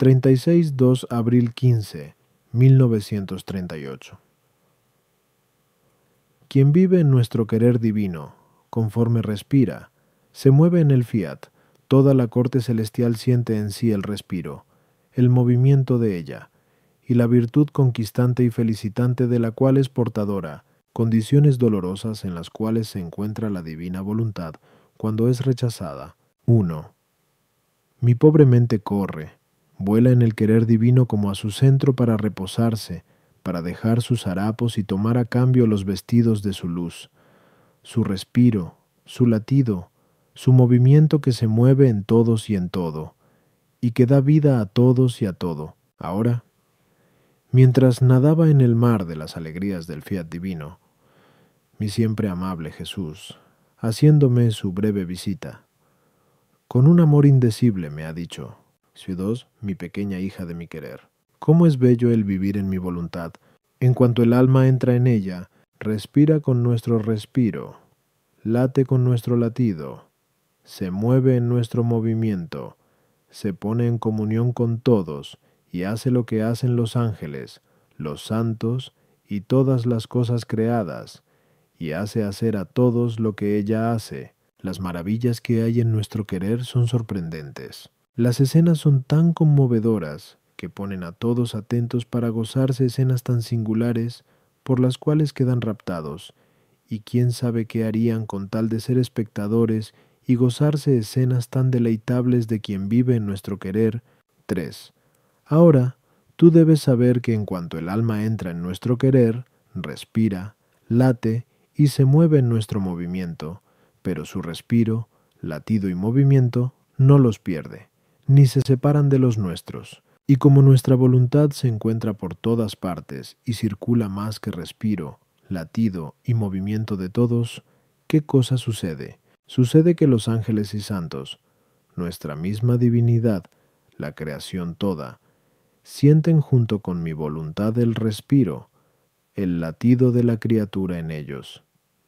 36 2 abril 15 1938 Quien vive en nuestro querer divino, conforme respira, se mueve en el fiat, toda la corte celestial siente en sí el respiro, el movimiento de ella, y la virtud conquistante y felicitante de la cual es portadora, condiciones dolorosas en las cuales se encuentra la divina voluntad cuando es rechazada. 1. Mi pobre mente corre, vuela en el querer divino como a su centro para reposarse, para dejar sus harapos y tomar a cambio los vestidos de su luz, su respiro, su latido, su movimiento que se mueve en todos y en todo, y que da vida a todos y a todo. Ahora, mientras nadaba en el mar de las alegrías del fiat divino, mi siempre amable Jesús, haciéndome su breve visita, con un amor indecible me ha dicho, mi pequeña hija de mi querer. Cómo es bello el vivir en mi voluntad. En cuanto el alma entra en ella, respira con nuestro respiro, late con nuestro latido, se mueve en nuestro movimiento, se pone en comunión con todos y hace lo que hacen los ángeles, los santos y todas las cosas creadas, y hace hacer a todos lo que ella hace. Las maravillas que hay en nuestro querer son sorprendentes. Las escenas son tan conmovedoras que ponen a todos atentos para gozarse escenas tan singulares por las cuales quedan raptados, y quién sabe qué harían con tal de ser espectadores y gozarse escenas tan deleitables de quien vive en nuestro querer. 3. Ahora, tú debes saber que en cuanto el alma entra en nuestro querer, respira, late y se mueve en nuestro movimiento, pero su respiro, latido y movimiento no los pierde ni se separan de los nuestros. Y como nuestra voluntad se encuentra por todas partes y circula más que respiro, latido y movimiento de todos, ¿qué cosa sucede? Sucede que los ángeles y santos, nuestra misma divinidad, la creación toda, sienten junto con mi voluntad el respiro, el latido de la criatura en ellos,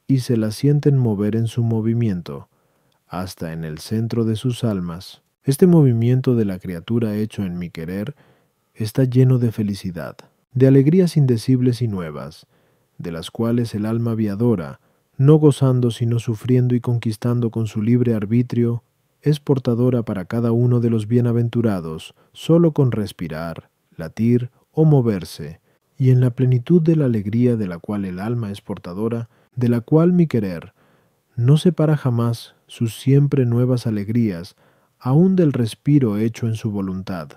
y se la sienten mover en su movimiento, hasta en el centro de sus almas, este movimiento de la criatura hecho en mi querer está lleno de felicidad, de alegrías indecibles y nuevas, de las cuales el alma viadora, no gozando sino sufriendo y conquistando con su libre arbitrio, es portadora para cada uno de los bienaventurados, solo con respirar, latir o moverse, y en la plenitud de la alegría de la cual el alma es portadora, de la cual mi querer, no separa jamás sus siempre nuevas alegrías, aún del respiro hecho en su voluntad,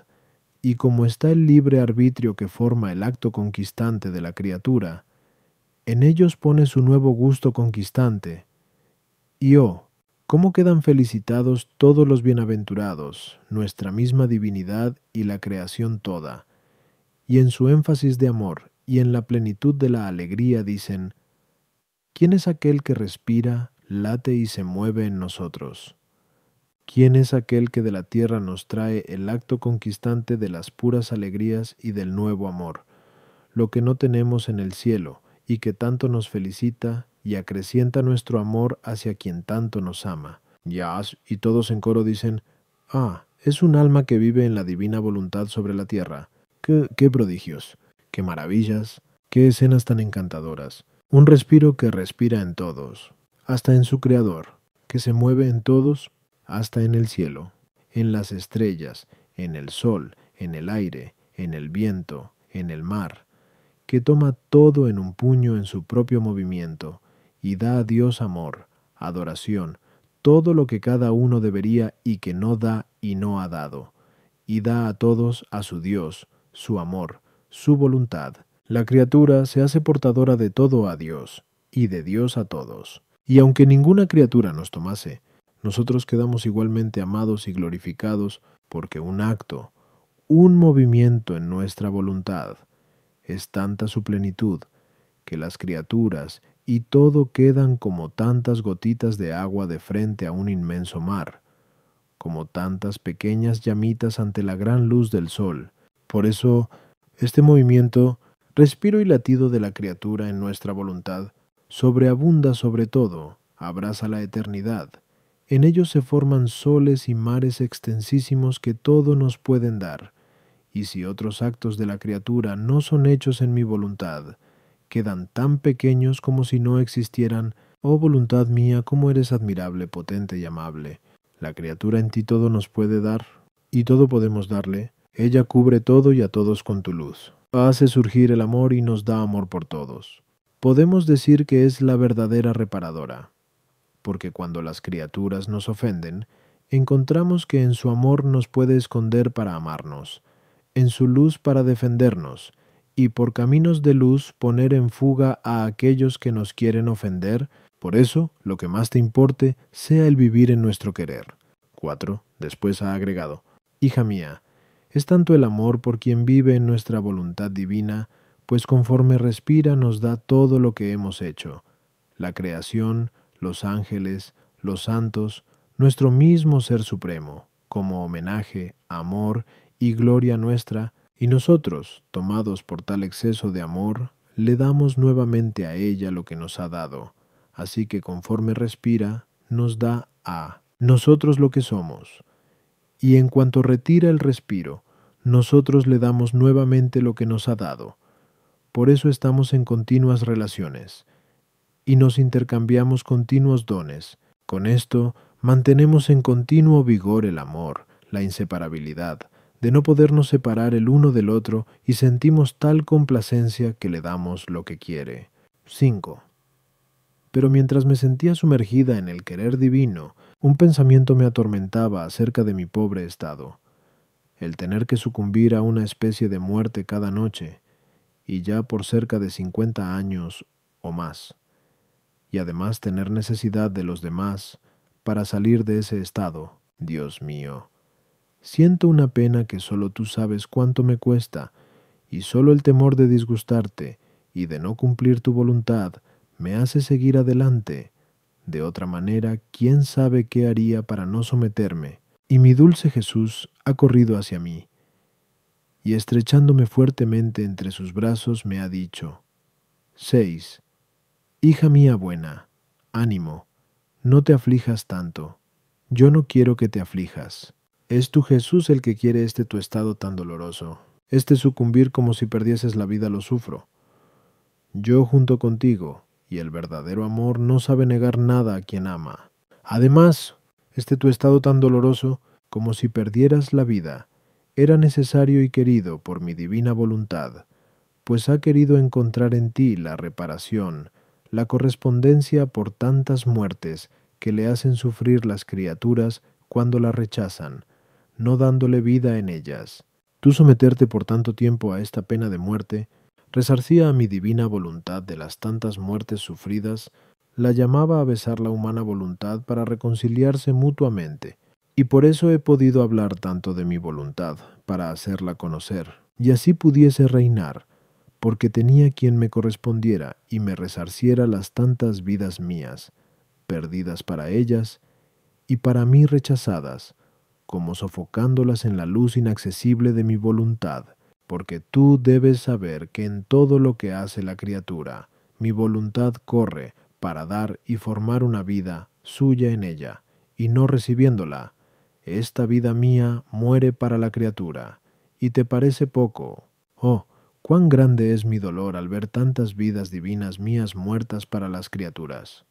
y como está el libre arbitrio que forma el acto conquistante de la criatura, en ellos pone su nuevo gusto conquistante. Y oh, cómo quedan felicitados todos los bienaventurados, nuestra misma divinidad y la creación toda. Y en su énfasis de amor y en la plenitud de la alegría dicen, ¿quién es aquel que respira, late y se mueve en nosotros? ¿Quién es aquel que de la tierra nos trae el acto conquistante de las puras alegrías y del nuevo amor, lo que no tenemos en el cielo, y que tanto nos felicita y acrecienta nuestro amor hacia quien tanto nos ama? Yas y todos en coro dicen, Ah, es un alma que vive en la divina voluntad sobre la tierra. ¡Qué, qué prodigios! ¡Qué maravillas! ¡Qué escenas tan encantadoras! Un respiro que respira en todos, hasta en su Creador, que se mueve en todos hasta en el cielo, en las estrellas, en el sol, en el aire, en el viento, en el mar, que toma todo en un puño en su propio movimiento, y da a Dios amor, adoración, todo lo que cada uno debería y que no da y no ha dado, y da a todos a su Dios, su amor, su voluntad. La criatura se hace portadora de todo a Dios, y de Dios a todos. Y aunque ninguna criatura nos tomase, nosotros quedamos igualmente amados y glorificados porque un acto, un movimiento en nuestra voluntad, es tanta su plenitud, que las criaturas y todo quedan como tantas gotitas de agua de frente a un inmenso mar, como tantas pequeñas llamitas ante la gran luz del sol. Por eso, este movimiento, respiro y latido de la criatura en nuestra voluntad, sobreabunda sobre todo, abraza la eternidad, en ellos se forman soles y mares extensísimos que todo nos pueden dar. Y si otros actos de la criatura no son hechos en mi voluntad, quedan tan pequeños como si no existieran, oh voluntad mía, como eres admirable, potente y amable. La criatura en ti todo nos puede dar, y todo podemos darle. Ella cubre todo y a todos con tu luz. Hace surgir el amor y nos da amor por todos. Podemos decir que es la verdadera reparadora porque cuando las criaturas nos ofenden, encontramos que en su amor nos puede esconder para amarnos, en su luz para defendernos, y por caminos de luz poner en fuga a aquellos que nos quieren ofender, por eso, lo que más te importe sea el vivir en nuestro querer. 4. Después ha agregado, Hija mía, es tanto el amor por quien vive en nuestra voluntad divina, pues conforme respira nos da todo lo que hemos hecho, la creación, los ángeles, los santos, nuestro mismo Ser Supremo, como homenaje, amor y gloria nuestra, y nosotros, tomados por tal exceso de amor, le damos nuevamente a ella lo que nos ha dado, así que conforme respira, nos da a nosotros lo que somos, y en cuanto retira el respiro, nosotros le damos nuevamente lo que nos ha dado. Por eso estamos en continuas relaciones, y nos intercambiamos continuos dones. Con esto, mantenemos en continuo vigor el amor, la inseparabilidad, de no podernos separar el uno del otro y sentimos tal complacencia que le damos lo que quiere. 5. Pero mientras me sentía sumergida en el querer divino, un pensamiento me atormentaba acerca de mi pobre estado, el tener que sucumbir a una especie de muerte cada noche, y ya por cerca de cincuenta años o más y además tener necesidad de los demás para salir de ese estado, Dios mío. Siento una pena que solo tú sabes cuánto me cuesta, y solo el temor de disgustarte y de no cumplir tu voluntad me hace seguir adelante. De otra manera, quién sabe qué haría para no someterme. Y mi dulce Jesús ha corrido hacia mí, y estrechándome fuertemente entre sus brazos me ha dicho, 6. Hija mía buena, ánimo, no te aflijas tanto. Yo no quiero que te aflijas. Es tu Jesús el que quiere este tu estado tan doloroso. Este sucumbir como si perdieses la vida lo sufro. Yo junto contigo, y el verdadero amor no sabe negar nada a quien ama. Además, este tu estado tan doloroso, como si perdieras la vida, era necesario y querido por mi divina voluntad, pues ha querido encontrar en ti la reparación la correspondencia por tantas muertes que le hacen sufrir las criaturas cuando la rechazan, no dándole vida en ellas. Tú someterte por tanto tiempo a esta pena de muerte, resarcía a mi divina voluntad de las tantas muertes sufridas, la llamaba a besar la humana voluntad para reconciliarse mutuamente, y por eso he podido hablar tanto de mi voluntad, para hacerla conocer, y así pudiese reinar, porque tenía quien me correspondiera y me resarciera las tantas vidas mías, perdidas para ellas y para mí rechazadas, como sofocándolas en la luz inaccesible de mi voluntad, porque tú debes saber que en todo lo que hace la criatura, mi voluntad corre para dar y formar una vida suya en ella, y no recibiéndola, esta vida mía muere para la criatura, y te parece poco, oh, Cuán grande es mi dolor al ver tantas vidas divinas mías muertas para las criaturas.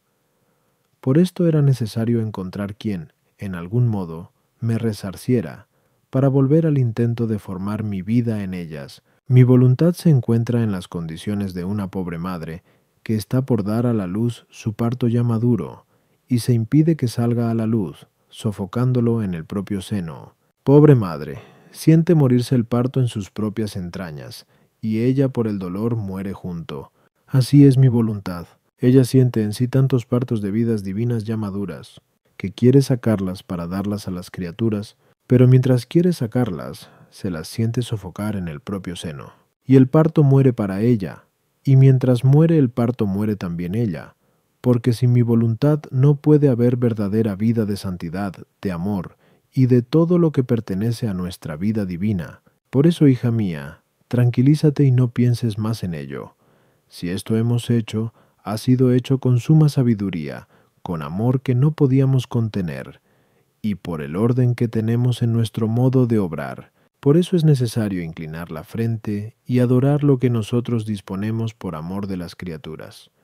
Por esto era necesario encontrar quien, en algún modo, me resarciera, para volver al intento de formar mi vida en ellas. Mi voluntad se encuentra en las condiciones de una pobre madre que está por dar a la luz su parto ya maduro, y se impide que salga a la luz, sofocándolo en el propio seno. Pobre madre, siente morirse el parto en sus propias entrañas, y ella por el dolor muere junto. Así es mi voluntad. Ella siente en sí tantos partos de vidas divinas ya maduras, que quiere sacarlas para darlas a las criaturas, pero mientras quiere sacarlas, se las siente sofocar en el propio seno. Y el parto muere para ella, y mientras muere el parto muere también ella, porque sin mi voluntad no puede haber verdadera vida de santidad, de amor, y de todo lo que pertenece a nuestra vida divina. Por eso, hija mía, tranquilízate y no pienses más en ello. Si esto hemos hecho, ha sido hecho con suma sabiduría, con amor que no podíamos contener, y por el orden que tenemos en nuestro modo de obrar. Por eso es necesario inclinar la frente y adorar lo que nosotros disponemos por amor de las criaturas.